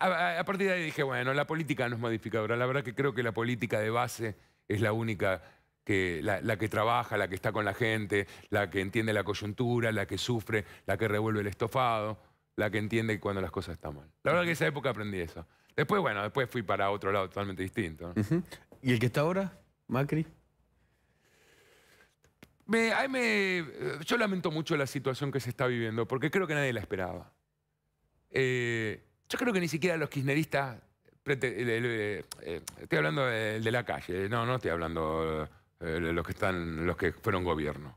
A, partir de ahí dije, bueno, la política no es modificadora. La verdad que creo que la política de base es la única, que, la, que trabaja, la que está con la gente, la que entiende la coyuntura, la que sufre, la que revuelve el estofado, la que entiende cuando las cosas están mal. La verdad que esa época aprendí eso. Después, bueno, después fui para otro lado totalmente distinto. ¿Y el que está ahora, Macri? Me, me, yo lamento mucho la situación que se está viviendo, porque creo que nadie la esperaba. Eh, yo creo que ni siquiera los kirchneristas, eh, eh, estoy hablando de la calle, no, no estoy hablando eh, de los que, están, los que fueron gobierno.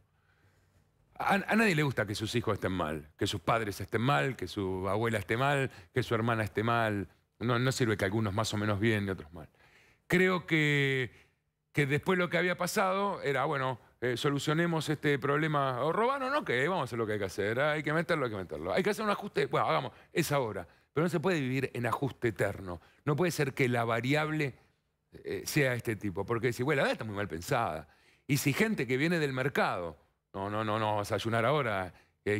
A, nadie le gusta que sus hijos estén mal, que sus padres estén mal, que su abuela esté mal, que su hermana esté mal. No, no sirve que algunos más o menos bien y otros mal. Creo que, que después lo que había pasado era, bueno, solucionemos este problema. O o no, que vamos a hacer lo que hay que hacer. Hay que meterlo, hay que meterlo. Hay que hacer un ajuste, bueno, hagamos, es ahora. Pero no se puede vivir en ajuste eterno. No puede ser que la variable eh, sea este tipo. Porque si, bueno, la verdad está muy mal pensada. Y si gente que viene del mercado, no, no, no, no, vas a ayunar ahora,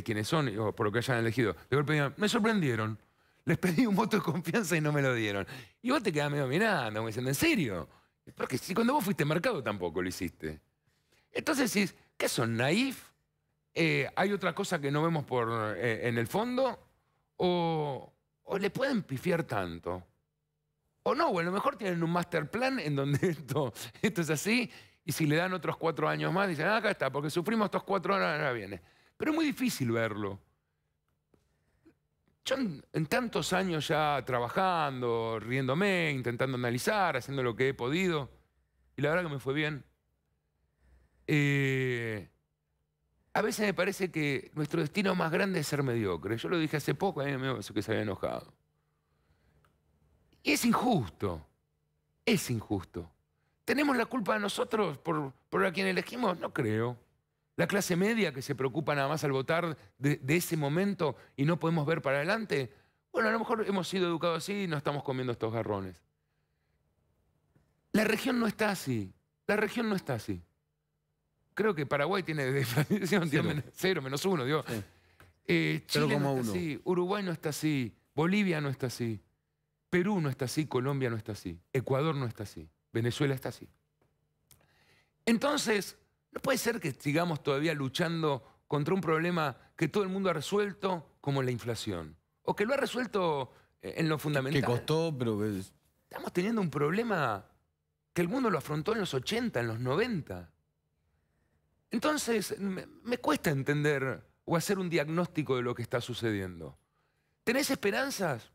quienes son, o por lo que hayan elegido, de golpe me sorprendieron. Les pedí un voto de confianza y no me lo dieron. Y vos te quedás medio mirando, me diciendo, ¿en serio? Porque si cuando vos fuiste mercado tampoco lo hiciste. Entonces decís, ¿qué son? ¿Naif? Eh, ¿Hay otra cosa que no vemos por, eh, en el fondo? ¿O, o le pueden pifiar tanto. O no, o a lo mejor tienen un master plan en donde esto, es así, y si le dan otros cuatro años más, dicen, ah, acá está, porque sufrimos estos cuatro años, ahora viene. Pero es muy difícil verlo. Yo en, en, tantos años ya trabajando, riéndome, intentando analizar, haciendo lo que he podido, y la verdad que me fue bien. Eh, a veces me parece que nuestro destino más grande es ser mediocre. Yo lo dije hace poco, a mí me parece que se había enojado. Y es injusto, es injusto. ¿Tenemos la culpa de nosotros por, por a quien elegimos? No creo. La clase media que se preocupa nada más al votar de, de ese momento y no podemos ver para adelante. Bueno, a lo mejor hemos sido educados así y no estamos comiendo estos garrones. La región no está así. La región no está así. Creo que Paraguay tiene de deflación, cero. menos uno, eh, Chile Uruguay no está así, Bolivia no está así, Perú no está así, Colombia no está así, Ecuador no está así, Venezuela está así. Entonces, no puede ser que sigamos todavía luchando contra un problema que todo el mundo ha resuelto, como la inflación, o que lo ha resuelto eh, en lo fundamental. Que costó, pero... Estamos teniendo un problema que el mundo lo afrontó en los 80, en los 90. Entonces, me, cuesta entender o hacer un diagnóstico de lo que está sucediendo. ¿Tenés esperanzas?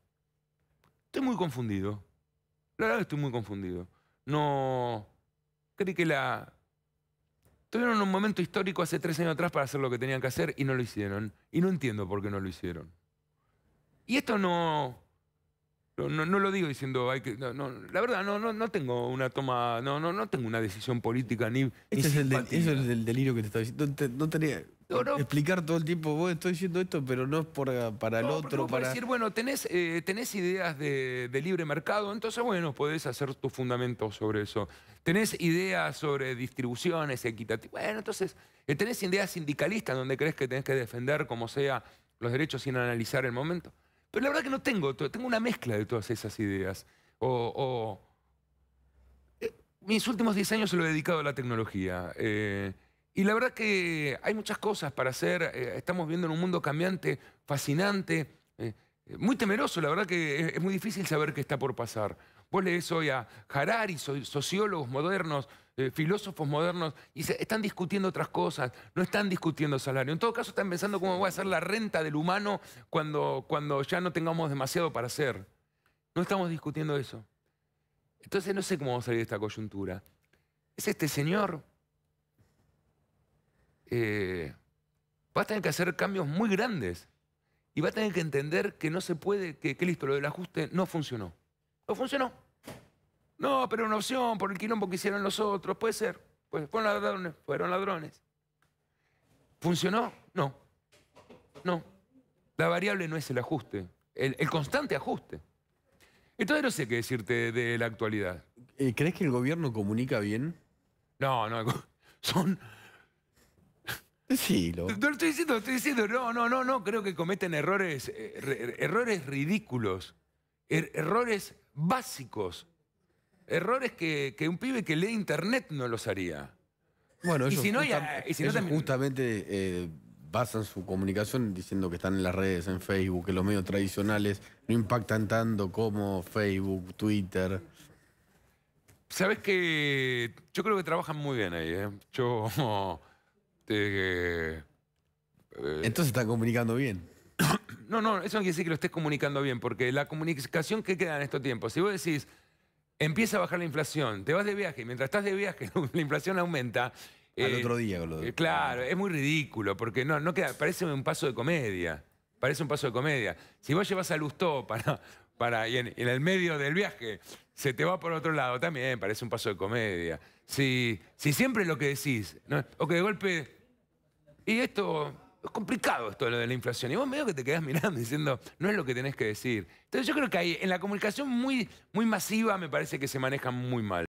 Estoy muy confundido. La verdad estoy muy confundido. No... Creí que la... Tuvieron un momento histórico hace tres años atrás para hacer lo que tenían que hacer y no lo hicieron. Y no entiendo por qué no lo hicieron. Y esto no... No, lo digo diciendo, la verdad, no, no, tengo una toma, no, no, no tengo una decisión política ni. Este es el delirio que te estaba diciendo. no, tenía. Explicar todo el tiempo, vos estoy diciendo esto, pero no es por, para el otro. Para... para decir, bueno, tenés, eh, tenés ideas de, libre mercado, entonces, bueno, podés hacer tus fundamentos sobre eso. Tenés ideas sobre distribuciones equitativas. Bueno, entonces, eh, tenés ideas sindicalistas donde crees que tenés que defender como sea los derechos sin analizar el momento. Pero la verdad que no tengo, tengo una mezcla de todas esas ideas. Eh, mis últimos 10 años se lo he dedicado a la tecnología. Eh, y la verdad que hay muchas cosas para hacer. Eh, estamos viendo en un mundo cambiante, fascinante. Eh, muy temeroso, la verdad que es muy difícil saber qué está por pasar. Vos lees hoy a Harari, sociólogos modernos, eh, filósofos modernos, y están discutiendo otras cosas, no están discutiendo salario. En todo caso, están pensando cómo va a ser la renta del humano cuando, cuando ya no tengamos demasiado para hacer. No estamos discutiendo eso. Entonces no sé cómo vamos a salir de esta coyuntura. ¿Es este señor? Eh, va a tener que hacer cambios muy grandes. Y va a tener que entender que no se puede, que, listo, lo del ajuste no funcionó. No funcionó. No, pero una opción por el quilombo que hicieron los otros, puede ser. Pues fueron ladrones, ¿Funcionó? No. No. La variable no es el ajuste, el, el constante ajuste. Entonces no sé qué decirte de la actualidad. Eh, ¿Crees que el gobierno comunica bien? No, no. Son Sí, No lo estoy diciendo, estoy diciendo. No, no, no, no. Creo que cometen errores, eh, er, errores ridículos, er, errores básicos, errores que, un pibe que lee internet no los haría. Bueno, y si y justamente eh, basan su comunicación diciendo que están en las redes, en Facebook, que los medios tradicionales no impactan tanto como Facebook, Twitter. Sabes que yo creo que trabajan muy bien ahí. ¿eh? Yo este, eh, Entonces está comunicando bien. no, no, eso no quiere decir que lo estés comunicando bien, porque la comunicación que queda en estos tiempos, si vos decís, empieza a bajar la inflación, te vas de viaje, y mientras estás de viaje la inflación aumenta. Al eh, otro día, eh, Claro, es muy ridículo, porque no, no queda, parece un paso de comedia. Parece un paso de comedia. Si vos llevas a Lustó para, para, y en, el medio del viaje se te va por otro lado, también parece un paso de comedia. Si, si siempre lo que decís, o que de golpe y esto, es complicado esto lo de la inflación. Y vos medio que te quedás mirando diciendo, no es lo que tenés que decir. Entonces yo creo que ahí, en la comunicación muy, muy masiva me parece que se maneja muy mal.